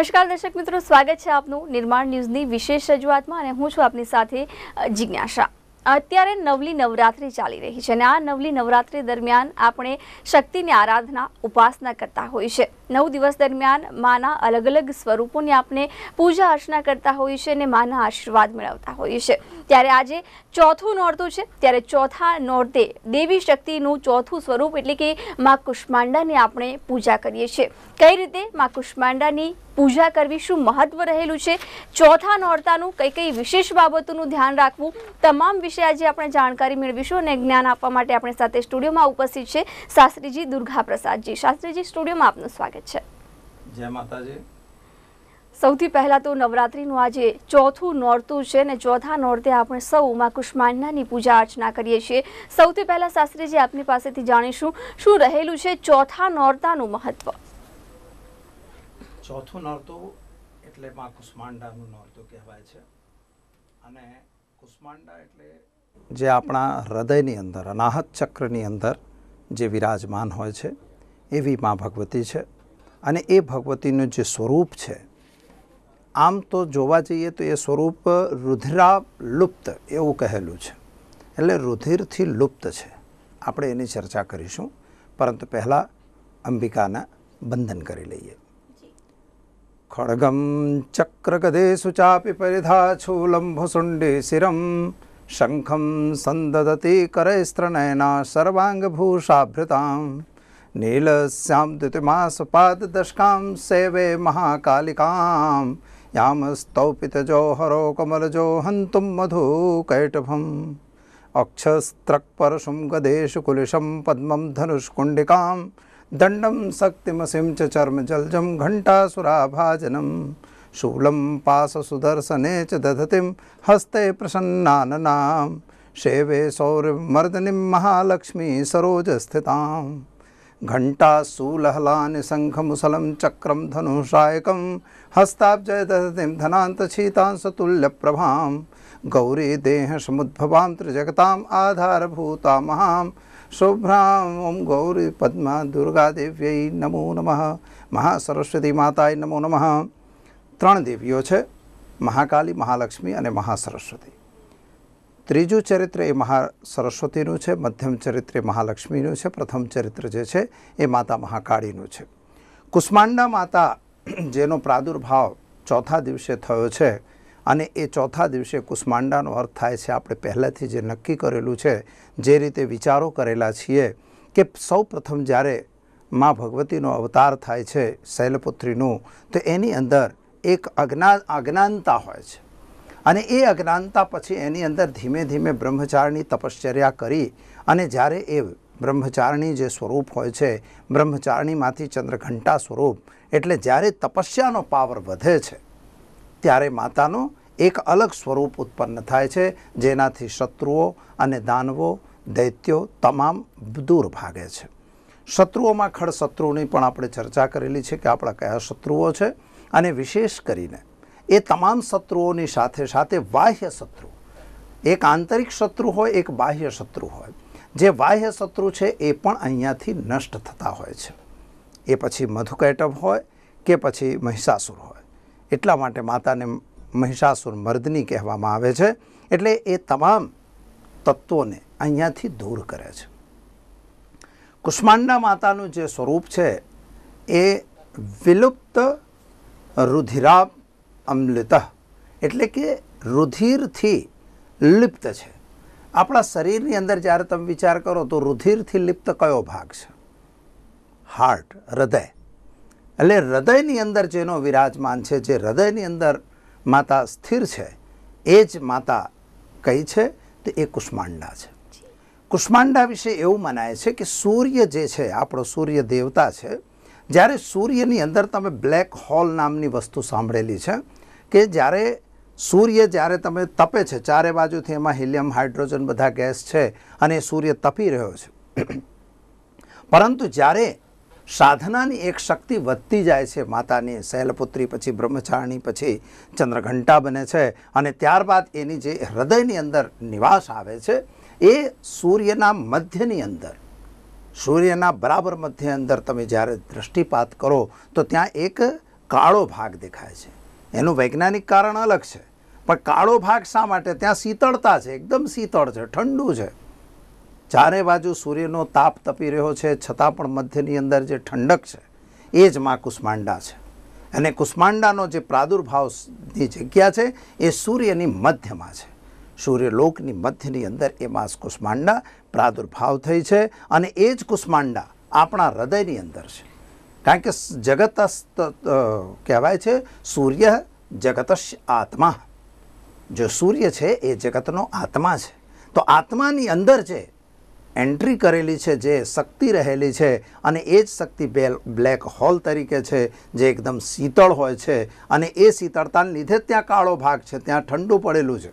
નમસ્કાર દર્શક મિત્રો સ્વાગત છે આપનું નિર્માણ ન્યૂઝની વિશેષ રજૂઆતમાં અને હું છું આપની સાથે જિજ્ઞાસા અત્યારે નવલી નવરાત્રિ ચાલી રહી છે અને આ નવલી નવરાત્રિ દરમિયાન આપણે શક્તિની આરાધના ઉપાસના કરતા હોઈએ છે નવ દિવસ દરમિયાન માના અલગ અલગ સ્વરૂપોની આપણે પૂજા અર્ચના કરતા હોઈએ છીએ અને માના આશીર્વાદ મેળવતા હોઈએ છે ત્યારે આજે ચોથું નોરતું છે ત્યારે ચોથા નોરતે દેવી શક્તિનું ચોથું સ્વરૂપ એટલે કે મા કુષ્માંડાની આપણે પૂજા કરીએ છીએ કઈ રીતે મા કુષ્માંડાની પૂજા કરવી શું મહત્વ રહેલું છે ચોથા નોરતાનું કઈ કઈ વિશેષ બાબતોનું ધ્યાન રાખવું તમામ વિશે આજે આપણે જાણકારી મેળવીશું અને જ્ઞાન આપવા માટે આપણી સાથે સ્ટુડિયોમાં ઉપસ્થિત છે શાસ્ત્રીજી દુર્ગા પ્રસાદજી શાસ્ત્રીજી સ્ટુડિયોમાં આપનું સ્વાગત છે જય માતાજી સૌથી પહેલાં તો નવરાત્રિનું આજે ચોથું નોરતું છે અને ચોથા નોરતે આપણે સૌ માં કુષ્માંડાની પૂજા અર્ચના કરીએ છીએ સૌથી પહેલાં શાસ્ત્રીજી આપની પાસેથી જાણીશું શું રહેલું છે ચોથા નોરતાનું મહત્વ ચોથું નોરતું એટલે માં કુષ્માંડાનું નોરતું કહેવાય છે અને જે આપણા હૃદયની અંદર અનાહત ચક્રની અંદર જે વિરાજમાન હોય છે એવી મા ભગવતી છે અને એ ભગવતીનું જે સ્વરૂપ છે આમ તો જોવા જઈએ તો એ સ્વરૂપ રુધિરા લુપ્ત એવું કહેલું છે એટલે રુધિરથી લુપ્ત છે આપણે એની ચર્ચા કરીશું પરંતુ પહેલાં અંબિકાના બંધન કરી લઈએ खड्गं चक्रगदेषु चापि परिधाचूलम्भुसुण्डि शिरं शङ्खं सन्ददति करैस्त्रनयना सर्वाङ्गभूषाभृतां नीलस्यां द्युतिमासपाददशकां सेवे महाकालिकां यामस्तौपितजोहरो कमलजो हन्तुं मधुकैटभम् अक्षस्त्रक्परशुं गदेषु कुलिशं पद्मं धनुष्कुण्डिकाम् દંડમ શક્તિમસીમ ચ ચર્મ જલજમ ઘંટાસુરાભાજનમ શૂલમ પાસ સુદર્શને ચ દધતિમ હસ્તે પ્રસન્નાનનામ શેવે સૌર્યમર્દની મહાલક્ષ્મી સરોજ સ્થિતામ ઘંટાસૂલહલાન શંખમુસલમ ચક્રમ ધનુષાયકમ હસ્તાબ્જય દધતિમ ધનાંતછીતાંસતુલ્યપ્રભામ ગૌરી દેહ સમુદ્ભવામ ત્રિજગતામ આધારભૂતા મહામ શુભ્રાં ગૌરી પદ્મા દેવ્ય નમો નમઃ મહાસરસ્વતી માતાય નમો નમઃ ત્રણ દેવીઓ છે મહાકાલી મહાલક્ષ્મી અને મહાસરસ્વતી ત્રીજું ચરિત્ર એ મહા સરસ્વતીનું છે મધ્યમ ચરિત્ર એ મહાલક્ષ્મીનું છે પ્રથમ ચરિત્ર જે છે એ માતા મહાકાળીનું છે કુષ્માંડા માતા જેનો પ્રાદુર્ભાવ ચોથા દિવસે થયો છે અને એ ચોથા દિવસે કુષ્માંડાનો અર્થ થાય છે આપણે પહેલાંથી જે નક્કી કરેલું છે જે રીતે વિચારો કરેલા છીએ કે સૌ પ્રથમ જ્યારે મા ભગવતીનો અવતાર થાય છે શૈલપુત્રીનું તો એની અંદર એક અજ્ઞા અજ્ઞાનતા હોય છે અને એ અજ્ઞાનતા પછી એની અંદર ધીમે ધીમે બ્રહ્મચારીની તપશ્ચર્યા કરી અને જ્યારે એ બ્રહ્મચારણી જે સ્વરૂપ હોય છે બ્રહ્મચારણીમાંથી ચંદ્રઘંટા સ્વરૂપ એટલે જ્યારે તપસ્યાનો પાવર વધે છે ત્યારે માતાનું એક અલગ સ્વરૂપ ઉત્પન્ન થાય છે જેનાથી શત્રુઓ અને દાનવો દૈત્યો તમામ દૂર ભાગે છે શત્રુઓમાં ખડ શત્રુઓની પણ આપણે ચર્ચા કરેલી છે કે આપણા કયા શત્રુઓ છે અને વિશેષ કરીને એ તમામ શત્રુઓની સાથે સાથે બાહ્ય શત્રુ એક આંતરિક શત્રુ હોય એક બાહ્ય શત્રુ હોય જે બાહ્ય શત્રુ છે એ પણ અહીંયાથી નષ્ટ થતા હોય છે એ પછી મધુકૈટવ હોય કે પછી મહિષાસુર હોય એટલા માટે માતાને મહિષાસુર મર્દની કહેવામાં આવે છે એટલે એ તમામ તત્વોને અહીંયાથી દૂર કરે છે કુષ્માંડા માતાનું જે સ્વરૂપ છે એ વિલુપ્ત રુધિરા અમ્લિત એટલે કે રુધિરથી લિપ્ત છે આપણા શરીરની અંદર જ્યારે તમે વિચાર કરો તો રુધિરથી લિપ્ત કયો ભાગ છે હાર્ટ હૃદય એટલે હૃદયની અંદર જેનો વિરાજમાન છે જે હૃદયની અંદર માતા સ્થિર છે એ જ માતા કઈ છે તો એ કુષ્માંડા છે કુષ્માંડા વિશે એવું મનાય છે કે સૂર્ય જે છે આપણો સૂર્ય દેવતા છે જ્યારે સૂર્યની અંદર તમે બ્લેક હોલ નામની વસ્તુ સાંભળેલી છે કે જ્યારે સૂર્ય જ્યારે તમે તપે છે ચારે બાજુથી એમાં હિલિયમ હાઇડ્રોજન બધા ગેસ છે અને સૂર્ય તપી રહ્યો છે પરંતુ જ્યારે સાધનાની એક શક્તિ વધતી જાય છે માતાની શૈલપુત્રી પછી બ્રહ્મચારિણી પછી ચંદ્રઘંટા બને છે અને ત્યારબાદ એની જે હૃદયની અંદર નિવાસ આવે છે એ સૂર્યના મધ્યની અંદર સૂર્યના બરાબર મધ્ય અંદર તમે જ્યારે દૃષ્ટિપાત કરો તો ત્યાં એક કાળો ભાગ દેખાય છે એનું વૈજ્ઞાનિક કારણ અલગ છે પણ કાળો ભાગ શા માટે ત્યાં શીતળતા છે એકદમ શીતળ છે ઠંડુ છે ચારે બાજુ સૂર્યનો તાપ તપી રહ્યો છે છતાં પણ મધ્યની અંદર જે ઠંડક છે એ જ માં કુષ્માંડા છે અને કુષ્માંડાનો જે પ્રાદુર્ભાવની જગ્યા છે એ સૂર્યની મધ્યમાં છે સૂર્યલોકની મધ્યની અંદર એ માં કુષ્માંડા પ્રાદુર્ભાવ થઈ છે અને એ જ કુષ્માંડા આપણા હૃદયની અંદર છે કારણ કે જગત કહેવાય છે સૂર્ય જગતશ આત્મા જો સૂર્ય છે એ જગતનો આત્મા છે તો આત્માની અંદર જે એન્ટ્રી કરેલી છે જે શક્તિ રહેલી છે અને એ જ શક્તિ બ્લેક હોલ તરીકે છે જે એકદમ શીતળ હોય છે અને એ શીતળતાને લીધે ત્યાં કાળો ભાગ છે ત્યાં ઠંડુ પડેલું છે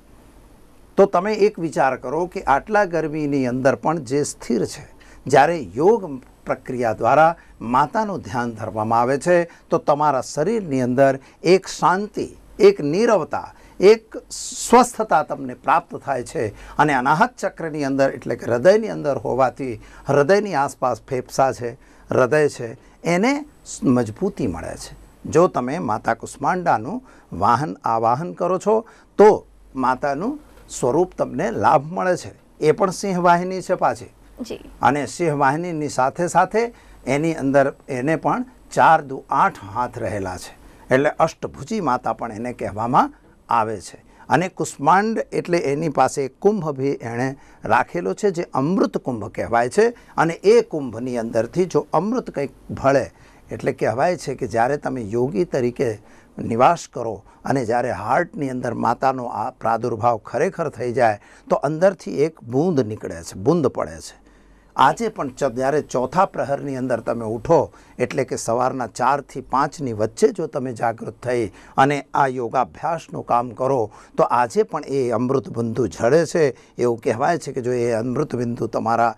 તો તમે એક વિચાર કરો કે આટલા ગરમીની અંદર પણ જે સ્થિર છે જ્યારે યોગ પ્રક્રિયા દ્વારા માતાનું ધ્યાન ધરવામાં આવે છે તો તમારા શરીરની અંદર એક શાંતિ એક નીરવતા એક સ્વસ્થતા તમને પ્રાપ્ત થાય છે અને અનાહત ચક્રની અંદર એટલે કે હૃદયની અંદર હોવાથી હૃદયની આસપાસ ફેફસા છે હૃદય છે એને મજબૂતી મળે છે જો તમે માતા કુષ્માંડાનું વાહન આવાહન કરો છો તો માતાનું સ્વરૂપ તમને લાભ મળે છે એ પણ સિંહ વાહિની છે પાછી અને સિંહ વાહિનીની સાથે સાથે એની અંદર એને પણ ચાર દુ આઠ હાથ રહેલા છે એટલે અષ્ટભુજી માતા પણ એને કહેવામાં આવે છે અને કુષ્માંડ એટલે એની પાસે કુંભ બી એણે રાખેલો છે જે અમૃત કુંભ કહેવાય છે અને એ કુંભની અંદરથી જો અમૃત કંઈક ભળે એટલે કહેવાય છે કે જ્યારે તમે યોગી તરીકે નિવાસ કરો અને જ્યારે હાર્ટની અંદર માતાનો આ પ્રાદુર્ભાવ ખરેખર થઈ જાય તો અંદરથી એક બૂંદ નીકળે છે બૂંદ પડે છે આજે પણ જ્યારે ચોથા પ્રહરની અંદર તમે ઉઠો એટલે કે સવારના ચારથી પાંચની વચ્ચે જો તમે જાગૃત થઈ અને આ યોગાભ્યાસનું કામ કરો તો આજે પણ એ અમૃતબિંદુ ઝડે છે એવું કહેવાય છે કે જો એ અમૃતબિંદુ તમારા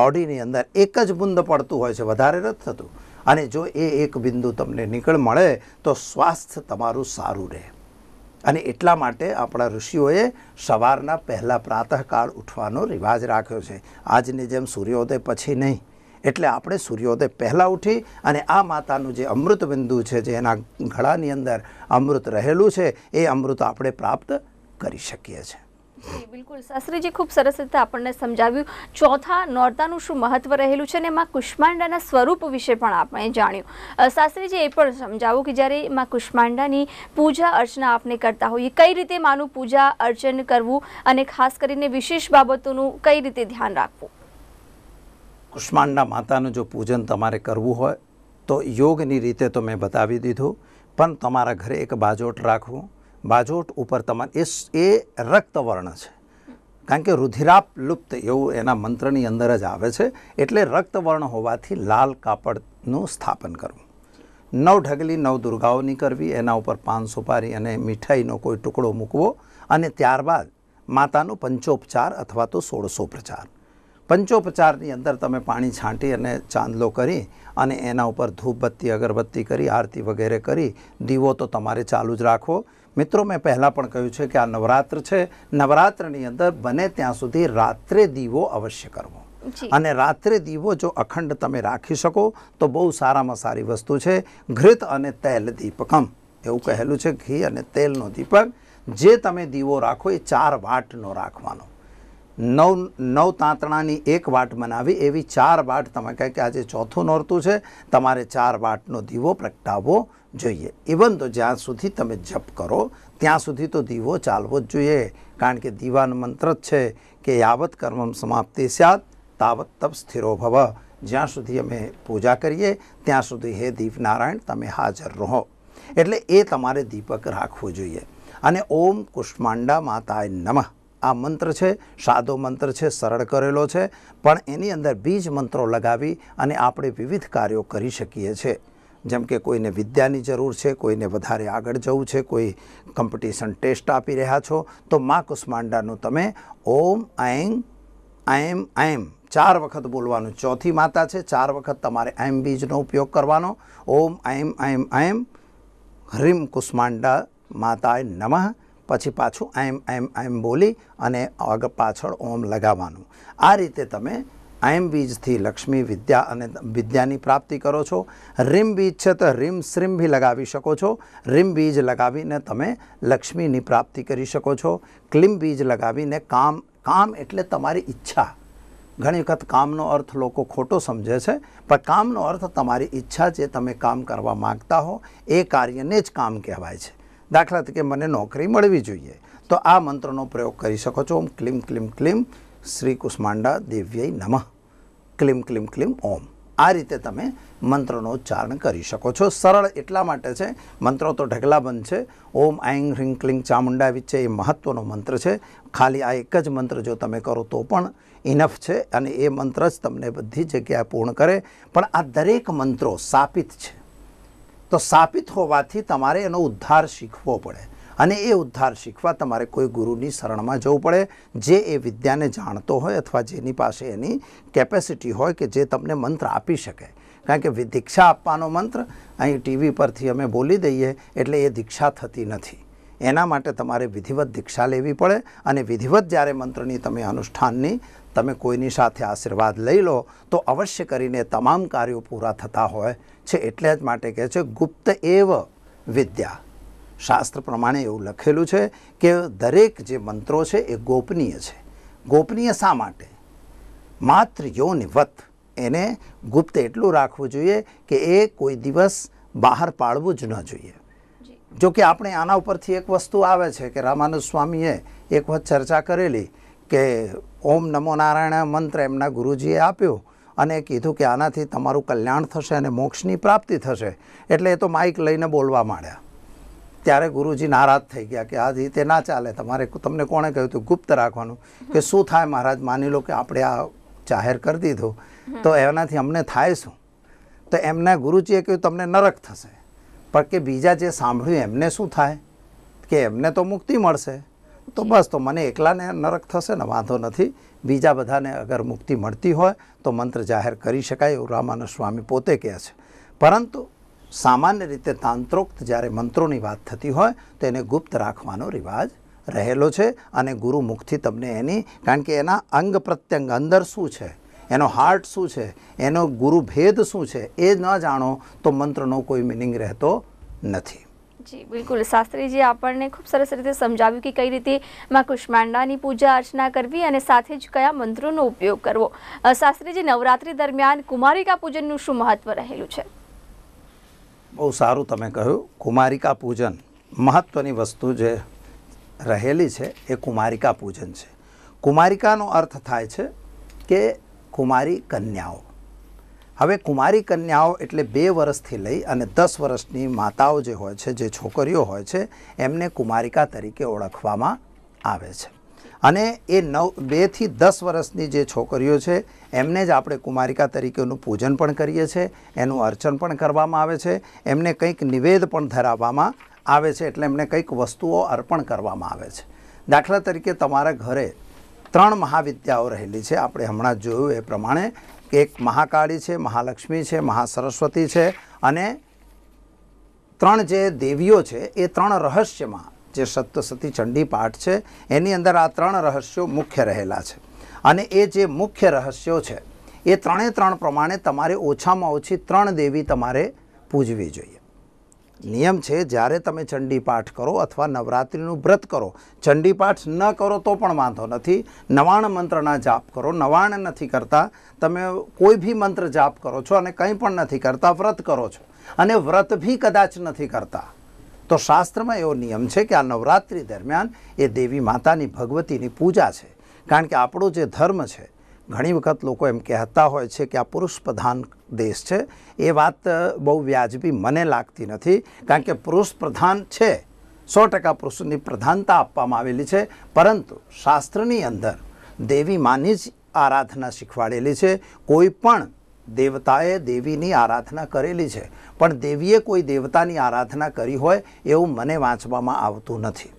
બોડીની અંદર એક જ બુંદ પડતું હોય છે વધારે નથી થતું અને જો એ એક બિંદુ તમને નીકળ મળે તો સ્વાસ્થ્ય તમારું સારું રહે અને એટલા માટે આપણા ઋષિઓએ સવારના પહેલાં પ્રાતઃકાળ ઉઠવાનો રિવાજ રાખ્યો છે આજની જેમ સૂર્યોદય પછી નહીં એટલે આપણે સૂર્યોદય પહેલાં ઉઠી અને આ માતાનું જે અમૃત બિંદુ છે જે એના ગળાની અંદર અમૃત રહેલું છે એ અમૃત આપણે પ્રાપ્ત કરી શકીએ છીએ બિલકુલ શાસ્ત્રીજી ખૂબ સરસ રીતે આપણને સમજાવ્યું ચોથા નોરતાનું શું મહત્વ રહેલું છે અને માં કુષ્માંડાના સ્વરૂપ વિશે પણ આપણે જાણ્યું શાસ્ત્રીજી એ પણ સમજાવો કે જ્યારે માં કુષ્માંડાની પૂજા અર્ચના આપણે કરતા હોઈએ કઈ રીતે માનું પૂજા અર્ચન કરવું અને ખાસ કરીને વિશેષ બાબતોનું કઈ રીતે ધ્યાન રાખવું કુષ્માંડા માતાનું જો પૂજન તમારે કરવું હોય તો યોગની રીતે તો મેં બતાવી દીધું પણ તમારા ઘરે એક બાજોટ રાખવું બાજોટ ઉપર તમારે એ એ રક્તવર્ણ છે કારણ કે રુધિરાપ લુપ્ત એવું એના મંત્રની અંદર જ આવે છે એટલે રક્તવર્ણ હોવાથી લાલ કાપડનું સ્થાપન કરવું નવ ઢગલી નવ દુર્ગાઓની કરવી એના ઉપર પાન સુપારી અને મીઠાઈનો કોઈ ટુકડો મૂકવો અને ત્યારબાદ માતાનો પંચોપચાર અથવા તો ષોડશોપચાર પંચોપચારની અંદર તમે પાણી છાંટી અને ચાંદલો કરી અને એના ઉપર ધૂપબત્તી અગરબત્તી કરી આરતી વગેરે કરી દીવો તો તમારે ચાલુ જ રાખવો મિત્રો મેં પહેલાં પણ કહ્યું છે કે આ નવરાત્ર છે નવરાત્રની અંદર બને ત્યાં સુધી રાત્રે દીવો અવશ્ય કરવો અને રાત્રે દીવો જો અખંડ તમે રાખી શકો તો બહુ સારામાં સારી વસ્તુ છે ઘૃત અને તેલ દીપકમ એવું કહેલું છે ઘી અને તેલનો દીપક જે તમે દીવો રાખો એ ચાર વાટનો રાખવાનો નવ નવ તાંતણાની એક વાટ બનાવી એવી ચાર વાટ તમે કહે કે આજે ચોથું નોરતું છે તમારે ચાર વાટનો દીવો પ્રગટાવવો જોઈએ ઇવન તો જ્યાં સુધી તમે જપ કરો ત્યાં સુધી તો દીવો ચાલવો જ જોઈએ કારણ કે દીવાનો મંત્ર જ છે કે યાવત કર્મ સમાપ્તિ સ્યાત તાવત તપ સ્થિરો ભવ જ્યાં સુધી અમે પૂજા કરીએ ત્યાં સુધી હે દીપનારાયણ તમે હાજર રહો એટલે એ તમારે દીપક રાખવું જોઈએ અને ઓમ કુષ્માંડા માતાય નમઃ આ મંત્ર છે સાદો મંત્ર છે સરળ કરેલો છે પણ એની અંદર બીજ મંત્રો લગાવી અને આપણે વિવિધ કાર્યો કરી શકીએ છીએ જેમ કે કોઈને વિદ્યાની જરૂર છે કોઈને વધારે આગળ જવું છે કોઈ કોમ્પિટિશન ટેસ્ટ આપી રહ્યા છો તો મા કુષ્માંડાનું તમે ઓમ આઈંગ આઈમ આઈમ ચાર વખત બોલવાનું ચોથી માતા છે ચાર વખત તમારે આઈમ બીજનો ઉપયોગ કરવાનો ઓમ આઈમ આઈમ આઈમ હ્રીમ કુષ્માંડા માતાએ નમઃ પછી પાછું એમ એમ એમ બોલી અને આગળ પાછળ ઓમ લગાવવાનું આ રીતે તમે એમ બીજથી લક્ષ્મી વિદ્યા અને વિદ્યાની પ્રાપ્તિ કરો છો રીમ બીજ છે તો રીમ શ્રીમ બી લગાવી શકો છો રીમ બીજ લગાવીને તમે લક્ષ્મીની પ્રાપ્તિ કરી શકો છો ક્લિમ બીજ લગાવીને કામ કામ એટલે તમારી ઈચ્છા ઘણી વખત કામનો અર્થ લોકો ખોટો સમજે છે પણ કામનો અર્થ તમારી ઈચ્છા જે તમે કામ કરવા માગતા હો એ કાર્યને જ કામ કહેવાય છે દાખલા તરીકે મને નોકરી મળવી જોઈએ તો આ મંત્રનો પ્રયોગ કરી શકો છો ઓમ ક્લિમ ક્લિમ ક્લિમ શ્રી કુષ્માંડા દેવ્યય નમઃ ક્લિમ ક્લિમ ક્લિમ ઓમ આ રીતે તમે મંત્રનો ઉચ્ચારણ કરી શકો છો સરળ એટલા માટે છે મંત્રો તો ઢગલાબંધ છે ઓમ આઈંગ હ્રીંગ ક્લિંગ ચામુંડા વિચે એ મહત્ત્વનો મંત્ર છે ખાલી આ એક જ મંત્ર જો તમે કરો તો પણ ઇનફ છે અને એ મંત્ર જ તમને બધી જગ્યાએ પૂર્ણ કરે પણ આ દરેક મંત્રો સ્થાપિત છે તો સ્થાપિત હોવાથી તમારે એનો ઉદ્ધાર શીખવો પડે અને એ ઉદ્ધાર શીખવા તમારે કોઈ ગુરુની શરણમાં જવું પડે જે એ વિદ્યાને જાણતો હોય અથવા જેની પાસે એની કેપેસિટી હોય કે જે તમને મંત્ર આપી શકે કારણ કે દીક્ષા આપવાનો મંત્ર અહીં ટીવી પરથી અમે બોલી દઈએ એટલે એ દીક્ષા થતી નથી એના માટે તમારે વિધિવત દીક્ષા લેવી પડે અને વિધિવત જ્યારે મંત્રની તમે અનુષ્ઠાનની તમે કોઈની સાથે આશીર્વાદ લઈ લો તો અવશ્ય કરીને તમામ કાર્યો પૂરા થતા હોય છે એટલે જ માટે કહે છે ગુપ્ત એવ વિદ્યા શાસ્ત્ર પ્રમાણે એવું લખેલું છે કે દરેક જે મંત્રો છે એ ગોપનીય છે ગોપનીય શા માટે માત્ર યોનિવત એને ગુપ્ત એટલું રાખવું જોઈએ કે એ કોઈ દિવસ બહાર પાડવું જ ન જોઈએ જો કે આપણે આના ઉપરથી એક વસ્તુ આવે છે કે રામાનુજ સ્વામીએ એક વખત ચર્ચા કરેલી કે ઓમ નમો નારાયણ મંત્ર એમના ગુરુજીએ આપ્યો અને કીધું કે આનાથી તમારું કલ્યાણ થશે અને મોક્ષની પ્રાપ્તિ થશે એટલે એ તો માઇક લઈને બોલવા માંડ્યા ત્યારે ગુરુજી નારાજ થઈ ગયા કે આ રીતે ના ચાલે તમારે તમને કોણે કહ્યું હતું ગુપ્ત રાખવાનું કે શું થાય મહારાજ માની લો કે આપણે આ જાહેર કરી દીધું તો એનાથી અમને થાય શું તો એમના ગુરુજીએ કહ્યું તમને નરક થશે પણ કે બીજા જે સાંભળ્યું એમને શું થાય કે એમને તો મુક્તિ મળશે તો બસ તો મને એકલાને નરક થશે ને વાંધો નથી બીજા બધાને અગર મુક્તિ મળતી હોય તો મંત્ર જાહેર કરી શકાય એવું રામાનંદ સ્વામી પોતે કહે છે પરંતુ સામાન્ય રીતે તાંત્રોક્ત જ્યારે મંત્રોની વાત થતી હોય તો એને ગુપ્ત રાખવાનો રિવાજ રહેલો છે અને ગુરુ મુક્તિ તમને એની કારણ કે એના અંગ પ્રત્યંગ અંદર શું છે એનો હાર્ટ શું છે એનો ગુરુ ભેદ શું છે એ ન જાણો તો મંત્રનો કોઈ મિનિંગ રહેતો નથી જી બિલકુલ શાસ્ત્રીજી આપણને ખૂબ સરસ રીતે સમજાવ્યું કે કઈ રીતે માં કુષ્માંડાની પૂજા અર્ચના કરવી અને સાથે જ કયા મંત્રોનો ઉપયોગ કરવો શાસ્ત્રીજી નવરાત્રી દરમિયાન કુમારિકા પૂજનનું શું મહત્વ રહેલું છે બહુ સારું તમે કહ્યું કુમારિકા પૂજન મહત્વની વસ્તુ જે રહેલી છે એ કુમારિકા પૂજન છે કુમારિકાનો અર્થ થાય છે કે કુમારી કન્યાઓ હવે કુમારી કન્યાઓ એટલે બે વર્ષથી લઈ અને દસ વર્ષની માતાઓ જે હોય છે જે છોકરીઓ હોય છે એમને કુમારિકા તરીકે ઓળખવામાં આવે છે અને એ નવ બેથી દસ વર્ષની જે છોકરીઓ છે એમને જ આપણે કુમારિકા તરીકેનું પૂજન પણ કરીએ છીએ એનું અર્ચન પણ કરવામાં આવે છે એમને કંઈક નિવેદ પણ ધરાવવામાં આવે છે એટલે એમને કંઈક વસ્તુઓ અર્પણ કરવામાં આવે છે દાખલા તરીકે તમારા ઘરે ત્રણ મહાવિદ્યાઓ રહેલી છે આપણે હમણાં જોયું એ પ્રમાણે એક મહાકાળી છે મહાલક્ષ્મી છે મહાસરસ્વતી છે અને ત્રણ જે દેવીઓ છે એ ત્રણ રહસ્યમાં જે સપ્તસતી ચંડી પાઠ છે એની અંદર આ ત્રણ રહસ્યો મુખ્ય રહેલા છે અને એ જે મુખ્ય રહસ્યો છે એ ત્રણે ત્રણ પ્રમાણે તમારે ઓછામાં ઓછી ત્રણ દેવી તમારે પૂજવી જોઈએ નિયમ છે જ્યારે તમે ચંડી પાઠ કરો અથવા નવરાત્રિનું વ્રત કરો ચંડી પાઠ ન કરો તો પણ વાંધો નથી નવાણ મંત્રના જાપ કરો નવાણ નથી કરતા તમે કોઈ ભી મંત્ર જાપ કરો છો અને કંઈ પણ નથી કરતા વ્રત કરો છો અને વ્રત ભી કદાચ નથી કરતા તો શાસ્ત્રમાં એવો નિયમ છે કે આ નવરાત્રિ દરમિયાન એ દેવી માતાની ભગવતીની પૂજા છે કારણ કે આપણો જે ધર્મ છે ઘણી વખત લોકો એમ કહેતા હોય છે કે આ પુરુષ પ્રધાન દેશ છે એ વાત બહુ વ્યાજબી મને લાગતી નથી કારણ કે પુરુષ પ્રધાન છે સો ટકા પુરુષની પ્રધાનતા આપવામાં આવેલી છે પરંતુ શાસ્ત્રની અંદર દેવી માની જ આરાધના શીખવાડેલી છે કોઈ પણ દેવતાએ દેવીની આરાધના કરેલી છે પણ દેવીએ કોઈ દેવતાની આરાધના કરી હોય એવું મને વાંચવામાં આવતું નથી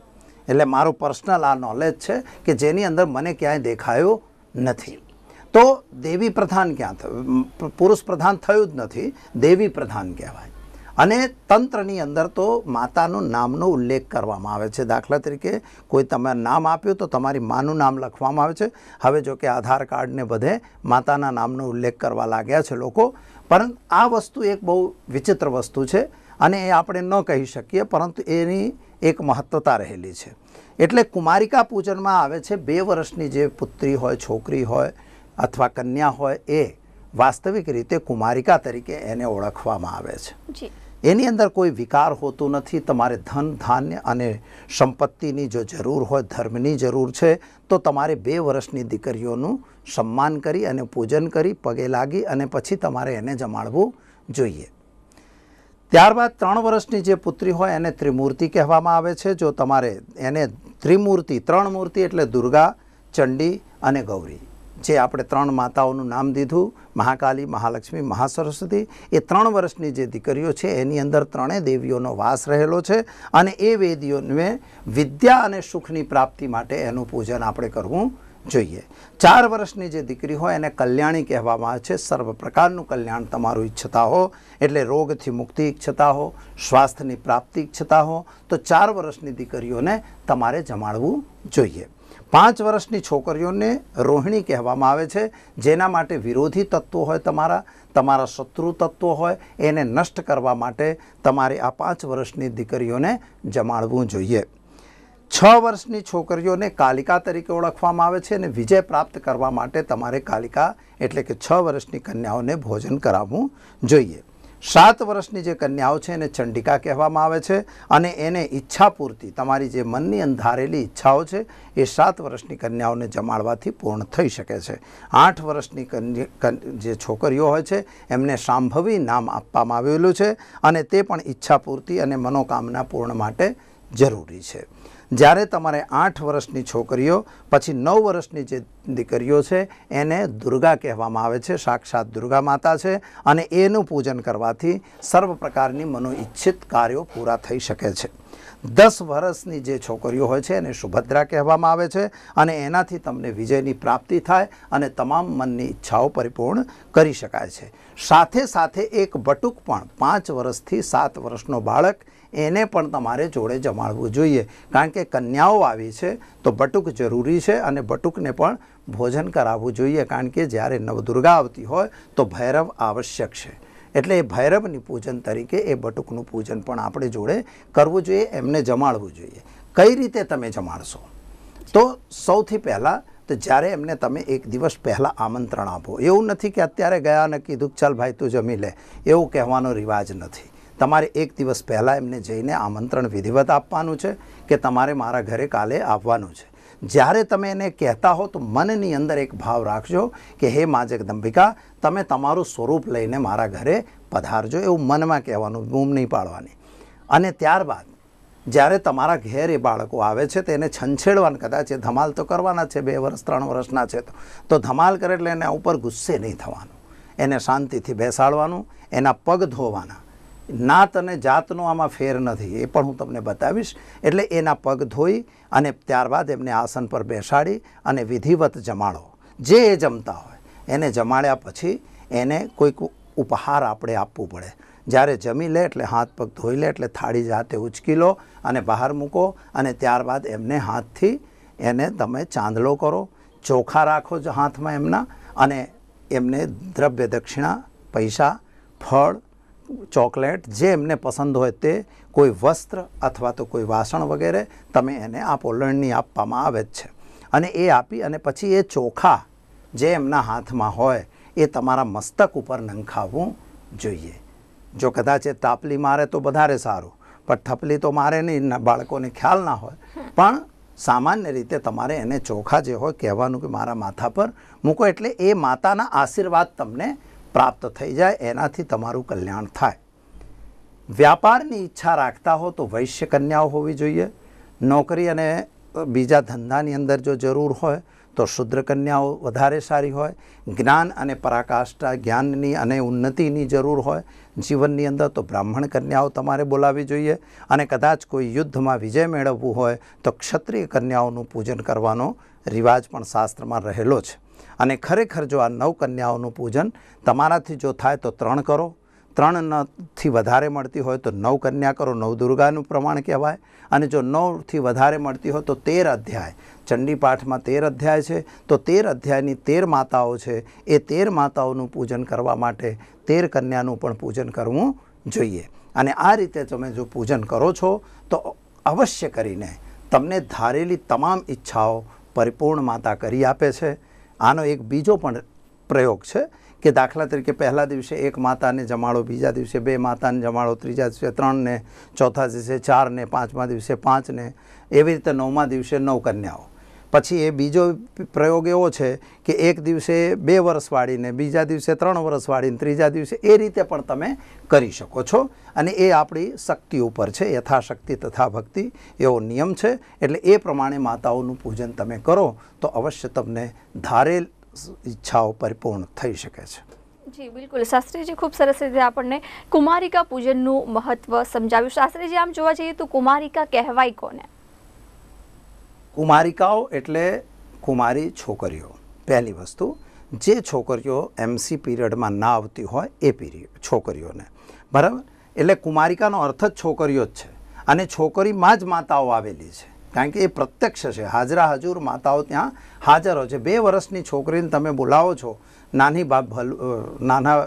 એટલે મારું પર્સનલ આ નોલેજ છે કે જેની અંદર મને ક્યાંય દેખાયો નથી તો દેવી પ્રધાન ક્યાં થયું પુરુષ પ્રધાન થયું જ નથી દેવી પ્રધાન કહેવાય અને તંત્રની અંદર તો માતાનું નામનો ઉલ્લેખ કરવામાં આવે છે દાખલા તરીકે કોઈ તમે નામ આપ્યું તો તમારી માનું નામ લખવામાં આવે છે હવે જો કે આધાર કાર્ડને બધે માતાના નામનો ઉલ્લેખ કરવા લાગ્યા છે લોકો પરંતુ આ વસ્તુ એક બહુ વિચિત્ર વસ્તુ છે અને એ આપણે ન કહી શકીએ પરંતુ એની એક મહત્ત્વતા રહેલી છે એટલે કુમારિકા પૂજનમાં આવે છે બે વર્ષની જે પુત્રી હોય છોકરી હોય અથવા કન્યા હોય એ વાસ્તવિક રીતે કુમારિકા તરીકે એને ઓળખવામાં આવે છે એની અંદર કોઈ વિકાર હોતું નથી તમારે ધન ધાન્ય અને સંપત્તિની જો જરૂર હોય ધર્મની જરૂર છે તો તમારે બે વર્ષની દીકરીઓનું સન્માન કરી અને પૂજન કરી પગે લાગી અને પછી તમારે એને જમાડવું જોઈએ ત્યારબાદ ત્રણ વર્ષની જે પુત્રી હોય એને ત્રિમૂર્તિ કહેવામાં આવે છે જો તમારે એને ત્રિમૂર્તિ ત્રણ મૂર્તિ એટલે દુર્ગા ચંડી અને ગૌરી જે આપણે ત્રણ માતાઓનું નામ દીધું મહાકાલી મહાલક્ષ્મી મહાસરસ્વતી એ ત્રણ વર્ષની જે દીકરીઓ છે એની અંદર ત્રણેય દેવીઓનો વાસ રહેલો છે અને એ વેદીઓને વિદ્યા અને સુખની પ્રાપ્તિ માટે એનું પૂજન આપણે કરવું જોઈએ ચાર વર્ષની જે દીકરી હોય એને કલ્યાણી કહેવામાં આવે છે સર્વ પ્રકારનું કલ્યાણ તમારું ઈચ્છતા હો એટલે રોગથી મુક્તિ ઈચ્છતા હો સ્વાસ્થ્યની પ્રાપ્તિ ઈચ્છતા હો તો ચાર વર્ષની દીકરીઓને તમારે જમાડવું જોઈએ પાંચ વર્ષની છોકરીઓને રોહિણી કહેવામાં આવે છે જેના માટે વિરોધી તત્વો હોય તમારા તમારા શત્રુ તત્વો હોય એને નષ્ટ કરવા માટે તમારે આ પાંચ વર્ષની દીકરીઓને જમાડવું જોઈએ છ વર્ષની છોકરીઓને કાલિકા તરીકે ઓળખવામાં આવે છે અને વિજય પ્રાપ્ત કરવા માટે તમારે કાલિકા એટલે કે છ વર્ષની કન્યાઓને ભોજન કરાવવું જોઈએ સાત વર્ષની જે કન્યાઓ છે એને ચંડિકા કહેવામાં આવે છે અને એને ઈચ્છા પૂરતી તમારી જે મનની અંધારેલી ઈચ્છાઓ છે એ સાત વર્ષની કન્યાઓને જમાડવાથી પૂર્ણ થઈ શકે છે આઠ વર્ષની જે છોકરીઓ હોય છે એમને સાંભવી નામ આપવામાં આવેલું છે અને તે પણ ઈચ્છા પૂરતી અને મનોકામના પૂર્ણ માટે જરૂરી છે જ્યારે તમારે આઠ વર્ષની છોકરીઓ પછી નવ વર્ષની જે દીકરીઓ છે એને દુર્ગા કહેવામાં આવે છે સાક્ષાત દુર્ગા માતા છે અને એનું પૂજન કરવાથી સર્વ પ્રકારની મનોઈચ્છિત કાર્યો પૂરા થઈ શકે છે દસ વર્ષની જે છોકરીઓ હોય છે એને સુભદ્રા કહેવામાં આવે છે અને એનાથી તમને વિજયની પ્રાપ્તિ થાય અને તમામ મનની ઈચ્છાઓ પરિપૂર્ણ કરી શકાય છે સાથે સાથે એક બટુક પણ પાંચ વર્ષથી સાત વર્ષનો બાળક એને પણ તમારે જોડે જમાડવું જોઈએ કારણ કે કન્યાઓ આવી છે તો બટુક જરૂરી છે અને બટુકને પણ ભોજન કરાવવું જોઈએ કારણ કે જ્યારે નવદુર્ગા આવતી હોય તો ભૈરવ આવશ્યક છે એટલે એ ભૈરવની પૂજન તરીકે એ બટુકનું પૂજન પણ આપણે જોડે કરવું જોઈએ એમને જમાડવું જોઈએ કઈ રીતે તમે જમાડશો તો સૌથી પહેલાં તો જ્યારે એમને તમે એક દિવસ પહેલાં આમંત્રણ આપો એવું નથી કે અત્યારે ગયા અને કીધું ચાલ ભાઈ તું જમી લે એવું કહેવાનો રિવાજ નથી તમારે એક દિવસ પહેલાં એમને જઈને આમંત્રણ વિધિવત આપવાનું છે કે તમારે મારા ઘરે કાલે આવવાનું છે જ્યારે તમે એને કહેતા હો તો મનની અંદર એક ભાવ રાખજો કે હે મા જગદંબિકા તમે તમારું સ્વરૂપ લઈને મારા ઘરે પધારજો એવું મનમાં કહેવાનું બૂમ નહીં પાડવાની અને ત્યારબાદ જ્યારે તમારા ઘેર એ બાળકો આવે છે તેને છંછેડવાનું કદાચ એ ધમાલ તો કરવાના છે બે વર્ષ ત્રણ વર્ષના છે તો તો ધમાલ કરે એટલે એના ઉપર ગુસ્સે નહીં થવાનું એને શાંતિથી બેસાડવાનું એના પગ ધોવાના નાત અને જાતનો આમાં ફેર નથી એ પણ હું તમને બતાવીશ એટલે એના પગ ધોઈ અને ત્યારબાદ એમને આસન પર બેસાડી અને વિધિવત જમાડો જે એ જમતા હોય એને જમાડ્યા પછી એને કોઈક ઉપહાર આપણે આપવું પડે જ્યારે જમી લે એટલે હાથ પગ ધોઈ લે એટલે થાળી જાતે ઉચકી લો અને બહાર મૂકો અને ત્યારબાદ એમને હાથથી એને તમે ચાંદલો કરો ચોખા રાખો જ હાથમાં એમના અને એમને દ્રવ્ય દક્ષિણા પૈસા ફળ ચોકલેટ જે એમને પસંદ હોય તે કોઈ વસ્ત્ર અથવા તો કોઈ વાસણ વગેરે તમે એને આ લણણી આપવામાં આવે જ છે અને એ આપી અને પછી એ ચોખા જે એમના હાથમાં હોય એ તમારા મસ્તક ઉપર નંખાવવું જોઈએ જો કદાચ એ તાપલી મારે તો વધારે સારું પણ થપલી તો મારે નહીં બાળકોને ખ્યાલ ના હોય પણ સામાન્ય રીતે તમારે એને ચોખા જે હોય કહેવાનું કે મારા માથા પર મૂકો એટલે એ માતાના આશીર્વાદ તમને પ્રાપ્ત થઈ જાય એનાથી તમારું કલ્યાણ થાય વ્યાપારની ઈચ્છા રાખતા હો તો વૈશ્ય કન્યાઓ હોવી જોઈએ નોકરી અને બીજા ધંધાની અંદર જો જરૂર હોય તો શુદ્ર કન્યાઓ વધારે સારી હોય જ્ઞાન અને પરાકાષ્ઠા જ્ઞાનની અને ઉન્નતિની જરૂર હોય જીવનની અંદર તો બ્રાહ્મણ કન્યાઓ તમારે બોલાવી જોઈએ અને કદાચ કોઈ યુદ્ધમાં વિજય મેળવવું હોય તો ક્ષત્રિય કન્યાઓનું પૂજન કરવાનો રિવાજ પણ શાસ્ત્રમાં રહેલો છે અને ખરેખર જો આ નવ કન્યાઓનું પૂજન તમારાથી જો થાય તો ત્રણ કરો ત્રણ નથી વધારે મળતી હોય તો નવ કન્યા કરો નવ દુર્ગાનું પ્રમાણ કહેવાય અને જો નવથી વધારે મળતી હોય તો તેર અધ્યાય ચંડીપાઠમાં તેર અધ્યાય છે તો તેર અધ્યાયની તેર માતાઓ છે એ તેર માતાઓનું પૂજન કરવા માટે તેર કન્યાનું પણ પૂજન કરવું જોઈએ અને આ રીતે તમે જો પૂજન કરો છો તો અવશ્ય કરીને તમને ધારેલી તમામ ઈચ્છાઓ પરિપૂર્ણ માતા કરી આપે છે આનો એક બીજો પણ પ્રયોગ છે કે દાખલા તરીકે પહેલાં દિવસે એક માતાને જમાડો બીજા દિવસે બે માતાને જમાડો ત્રીજા દિવસે ત્રણને ચોથા દિવસે ચારને પાંચમા દિવસે પાંચને એવી રીતે નવમા દિવસે નવ કન્યાઓ પછી એ બીજો પ્રયોગ એવો છે કે એક દિવસે બે વર્ષ વાળીને બીજા દિવસે ત્રણ વર્ષ વાળીને ત્રીજા દિવસે એ રીતે પણ તમે કરી શકો છો અને એ આપણી શક્તિ ઉપર છે યથાશક્તિ તથા ભક્તિ એવો નિયમ છે એટલે એ પ્રમાણે માતાઓનું પૂજન તમે કરો તો અવશ્ય તમને ધારેલ ઈચ્છાઓ પરિપૂર્ણ થઈ શકે છે જી બિલકુલ શાસ્ત્રીજી ખૂબ સરસ રીતે આપણને કુમારિકા પૂજનનું મહત્વ સમજાવ્યું શાસ્ત્રીજી આમ જોવા જઈએ તો કુમારિકા કહેવાય કોને કુમારિકાઓ એટલે કુમારી છોકરીઓ પહેલી વસ્તુ જે છોકરીઓ એમસી પીરિયડમાં ના આવતી હોય એ પીરિયડ છોકરીઓને બરાબર એટલે કુમારિકાનો અર્થ જ છોકરીઓ જ છે અને છોકરીમાં જ માતાઓ આવેલી છે કારણ કે એ પ્રત્યક્ષ છે હાજરા હજુર માતાઓ ત્યાં હાજર હોય છે બે વર્ષની છોકરીને તમે બોલાવો છો નાની બાપ નાના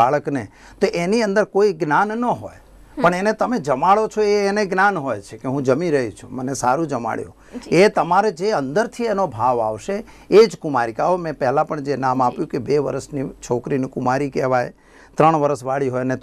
બાળકને તો એની અંદર કોઈ જ્ઞાન ન હોય પણ એને તમે જમાડો છો એ એને જ્ઞાન હોય છે કે હું જમી રહી છું મને સારું જમાડ્યું એ તમારે જે અંદરથી એનો ભાવ આવશે એ જ કુમારિકાઓ મેં પહેલાં પણ જે નામ આપ્યું કે બે વર્ષની છોકરીને કુમારી કહેવાય ત્રણ વર્ષવાળી હોય એને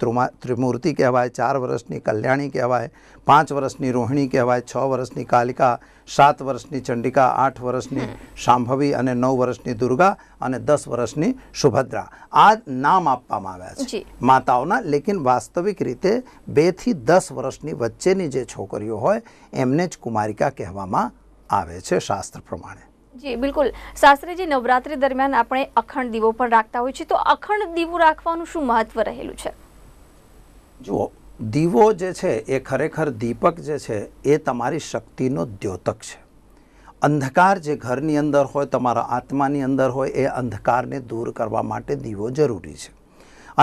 ત્રિમૂર્તિ કહેવાય ચાર વર્ષની કલ્યાણી કહેવાય પાંચ વર્ષની રોહિણી કહેવાય છ વર્ષની કાલિકા સાત વર્ષની ચંડિકા આઠ વર્ષની સાંભવી અને નવ વર્ષની દુર્ગા અને દસ વર્ષની સુભદ્રા આ નામ આપવામાં આવ્યા છે માતાઓના લેકિન વાસ્તવિક રીતે બેથી દસ વર્ષની વચ્ચેની જે છોકરીઓ હોય એમને જ કુમારિકા કહેવામાં આવે છે શાસ્ત્ર પ્રમાણે જી બિલકુલ શાસ્ત્રીજી નવરાત્રી દરમિયાન આપણે અખંડ દીવો પણ રાખતા હોય છે તો અખંડ દીવો રાખવાનું શું મહત્વ રહેલું છે જુઓ દીવો જે છે એ ખરેખર દીપક જે છે એ તમારી શક્તિનો દ્યોતક છે અંધકાર જે ઘરની અંદર હોય તમારા આત્માની અંદર હોય એ અંધકારને દૂર કરવા માટે દીવો જરૂરી છે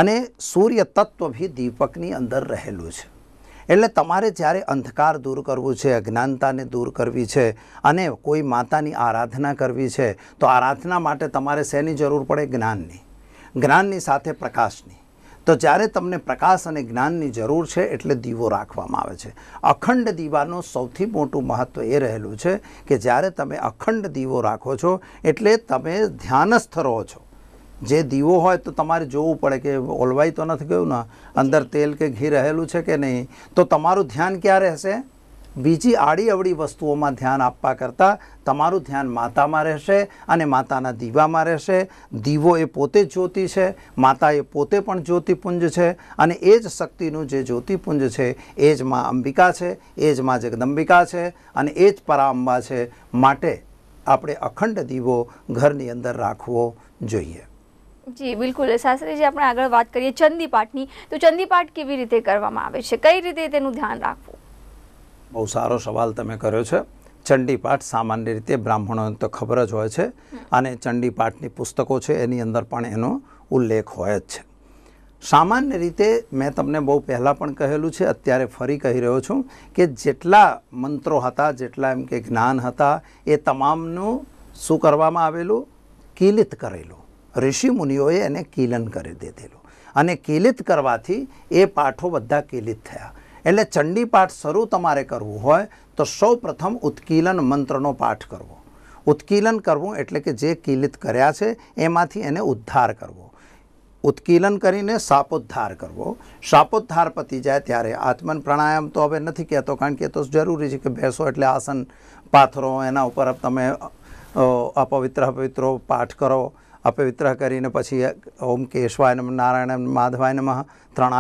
અને સૂર્ય તત્વ બી દીપકની અંદર રહેલું છે એટલે તમારે જ્યારે અંધકાર દૂર કરવું છે અજ્ઞાનતાને દૂર કરવી છે અને કોઈ માતાની આરાધના કરવી છે તો આરાધના માટે તમારે શેની જરૂર પડે જ્ઞાનની જ્ઞાનની સાથે પ્રકાશની તો જ્યારે તમને પ્રકાશ અને જ્ઞાનની જરૂર છે એટલે દીવો રાખવામાં આવે છે અખંડ દીવાનું સૌથી મોટું મહત્ત્વ એ રહેલું છે કે જ્યારે તમે અખંડ દીવો રાખો છો એટલે તમે ધ્યાનસ્થ રહો છો જે દીવો હોય તો તમારે જોવું પડે કે ઓલવાઈ તો નથી ગયું ને અંદર તેલ કે ઘી રહેલું છે કે નહીં તો તમારું ધ્યાન ક્યાં રહેશે બીજી આડી અવળી વસ્તુઓમાં ધ્યાન આપવા કરતાં તમારું ધ્યાન માતામાં રહેશે અને માતાના દીવામાં રહેશે દીવો એ પોતે જ્યોતિ છે માતા એ પોતે પણ જ્યોતિપુંજ છે અને એ જ શક્તિનું જે જ્યોતિપુંજ છે એ જ માં અંબિકા છે એ જ માં જગદંબિકા છે અને એ જ પરાંબા છે માટે આપણે અખંડ દીવો ઘરની અંદર રાખવો જોઈએ જી બિલકુલ શાસ્ત્રીજી આપણે આગળ વાત કરીએ ચંદીપાઠની તો ચંદીપાઠ કેવી રીતે કરવામાં આવે છે કઈ રીતે તેનું ધ્યાન રાખવું બહુ સારો સવાલ તમે કર્યો છે ચંડીપાઠ સામાન્ય રીતે બ્રાહ્મણોને તો ખબર જ હોય છે અને ચંડીપાઠની પુસ્તકો છે એની અંદર પણ એનો ઉલ્લેખ હોય જ છે સામાન્ય રીતે મેં તમને બહુ પહેલાં પણ કહેલું છે અત્યારે ફરી કહી રહ્યો છું કે જેટલા મંત્રો હતા જેટલા એમ કે જ્ઞાન હતા એ તમામનું શું કરવામાં આવેલું કિલિત કરેલું ઋષિ મુનિઓએ એને કીલન કરી દીધેલું અને કીલિત કરવાથી એ પાઠો બધા કીલિત થયા એટલે ચંડી પાઠ શરૂ તમારે કરવું હોય તો સૌ પ્રથમ ઉત્કીલન મંત્રનો પાઠ કરવો ઉત્કીલન કરવું એટલે કે જે કીલિત કર્યા છે એમાંથી એને ઉદ્ધાર કરવો ઉત્કીલન કરીને સાપોદ્ધાર કરવો સાપોદ્ધાર પતી જાય ત્યારે આત્મન પ્રાણાયામ તો હવે નથી કહેતો કારણ કે એ તો જરૂરી છે કે બેસો એટલે આસન પાથરો એના ઉપર તમે અપવિત્ર અપવિત્રો પાઠ કરો અપવિત્ર કરીને પછી ઓમ કેશવાય નમ નારાયણ માધવાય નમઃ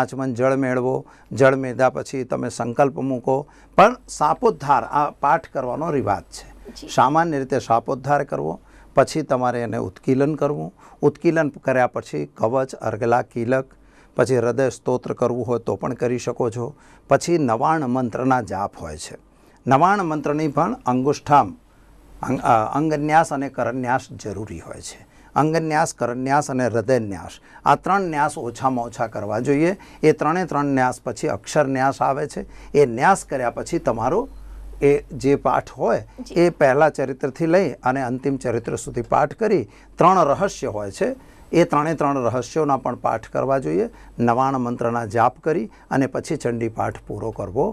આચમન જળ મેળવો જળ મેળ્યા પછી તમે સંકલ્પ મૂકો પણ સાપોદ્ધાર આ પાઠ કરવાનો રિવાજ છે સામાન્ય રીતે સાપોદ્ધાર કરવો પછી તમારે એને ઉત્કીલન કરવું ઉત્કીલન કર્યા પછી કવચ અર્ગલા કિલક પછી હૃદય સ્તોત્ર કરવું હોય તો પણ કરી શકો છો પછી નવાણ મંત્રના જાપ હોય છે નવાણ મંત્રની પણ અંગુષ્ઠામ અંગન્યાસ અને કરન્યાસ જરૂરી હોય છે અંગન્યાસ કરન્યાસ અને હૃદયન્યાસ આ ત્રણ ન્યાસ ઓછામાં ઓછા કરવા જોઈએ એ ત્રણે ત્રણ ન્યાસ પછી અક્ષરન્યાસ આવે છે એ ન્યાસ કર્યા પછી તમારો એ જે પાઠ હોય એ પહેલાં ચરિત્રથી લઈ અને અંતિમ ચરિત્ર સુધી પાઠ કરી ત્રણ રહસ્ય હોય છે એ ત્રણે ત્રણ રહસ્યોના પણ પાઠ કરવા જોઈએ નવાણ મંત્રના જાપ કરી અને પછી ચંડી પાઠ પૂરો કરવો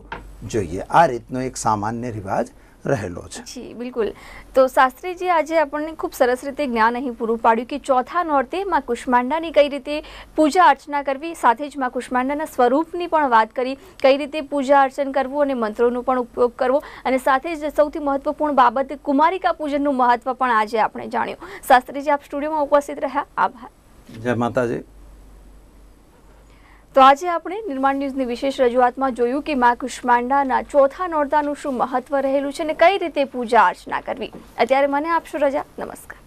જોઈએ આ રીતનો એક સામાન્ય રિવાજ રહેલો છે જી બિલકુલ તો શાસ્ત્રીજી આજે આપણને ખૂબ સરસ રીતે જ્ઞાન અહીં પૂરું પાડ્યું કે ચોથા નોરતે માં કુષ્માંડાની કઈ રીતે પૂજા અર્ચના કરવી સાથે જ માં કુષ્માંડાના સ્વરૂપની પણ વાત કરી કઈ રીતે પૂજા અર્ચન કરવું અને મંત્રોનો પણ ઉપયોગ કરવો અને સાથે જ સૌથી મહત્વપૂર્ણ બાબત કુમારિકા પૂજનનું મહત્વ પણ આજે આપણે જાણ્યું શાસ્ત્રીજી આપ સ્ટુડિયોમાં ઉપસ્થિત રહ્યા આભાર જય માતાજી તો આજે આપણે નિર્માણ ન્યૂઝની વિશેષ રજૂઆતમાં જોયું કે મા કુષ્માંડાના ચોથા નોરતાનું શું મહત્વ રહેલું છે અને કઈ રીતે પૂજા અર્ચના કરવી અત્યારે મને આપશો રજા નમસ્કાર